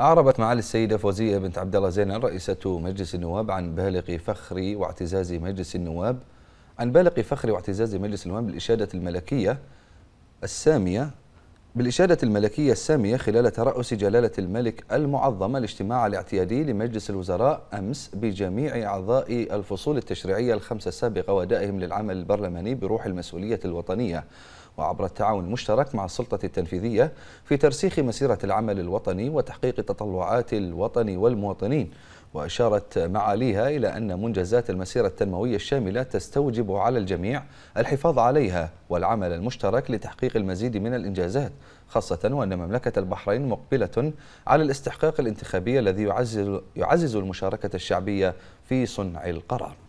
أعربت معالي السيدة فوزية بنت عبد الله زينب رئيسة مجلس النواب عن بالغ فخر واعتزاز مجلس النواب عن بالغ فخر واعتزاز مجلس النواب بالإشادة الملكية السامية بالإشادة الملكية السامية خلال ترأس جلالة الملك المعظمة الاجتماع الاعتيادي لمجلس الوزراء أمس بجميع أعضاء الفصول التشريعية الخمسة السابقة ودائهم للعمل البرلماني بروح المسؤولية الوطنية وعبر التعاون المشترك مع السلطة التنفيذية في ترسيخ مسيرة العمل الوطني وتحقيق تطلعات الوطن والمواطنين وأشارت معاليها إلى أن منجزات المسيرة التنموية الشاملة تستوجب على الجميع الحفاظ عليها والعمل المشترك لتحقيق المزيد من الإنجازات خاصة وأن مملكة البحرين مقبلة على الاستحقاق الانتخابي الذي يعزز, المشاركة الشعبية في صنع القرار